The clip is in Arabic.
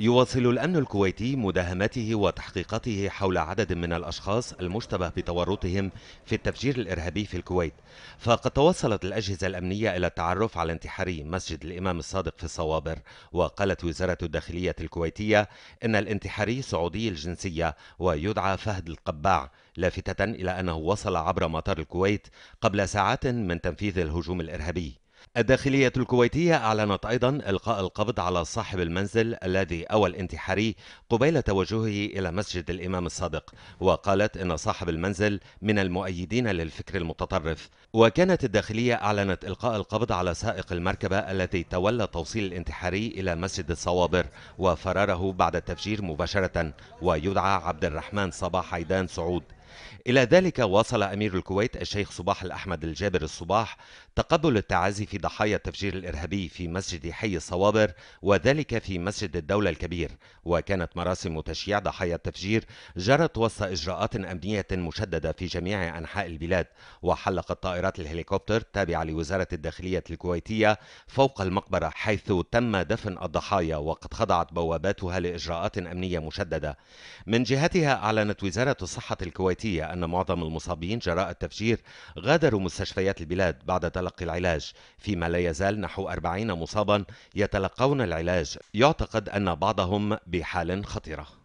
يواصل الأمن الكويتي مداهمته وتحقيقاته حول عدد من الأشخاص المشتبه بتورطهم في التفجير الإرهابي في الكويت فقد توصلت الأجهزة الأمنية إلى التعرف على انتحاري مسجد الإمام الصادق في الصوابر وقالت وزارة الداخلية الكويتية إن الانتحاري سعودي الجنسية ويدعى فهد القباع لافتة إلى أنه وصل عبر مطار الكويت قبل ساعات من تنفيذ الهجوم الإرهابي الداخلية الكويتية أعلنت أيضا إلقاء القبض على صاحب المنزل الذي أوى الانتحاري قبيل توجهه إلى مسجد الإمام الصادق وقالت إن صاحب المنزل من المؤيدين للفكر المتطرف وكانت الداخلية أعلنت إلقاء القبض على سائق المركبة التي تولى توصيل الانتحاري إلى مسجد الصوابر وفراره بعد التفجير مباشرة ويدعى عبد الرحمن صباح حيدان سعود إلى ذلك واصل أمير الكويت الشيخ صباح الأحمد الجابر الصباح تقبل التعازي في ضحايا التفجير الإرهابي في مسجد حي الصوابر وذلك في مسجد الدولة الكبير وكانت مراسم تشييع ضحايا التفجير جرت وسط إجراءات أمنية مشددة في جميع أنحاء البلاد وحلقت طائرات الهليكوبتر التابعة لوزارة الداخلية الكويتية فوق المقبرة حيث تم دفن الضحايا وقد خضعت بواباتها لإجراءات أمنية مشددة من جهتها أعلنت وزارة الصحة الكويتية الكويتية أن معظم المصابين جراء التفجير غادروا مستشفيات البلاد بعد تلقي العلاج فيما لا يزال نحو 40 مصابا يتلقون العلاج يعتقد أن بعضهم بحال خطيرة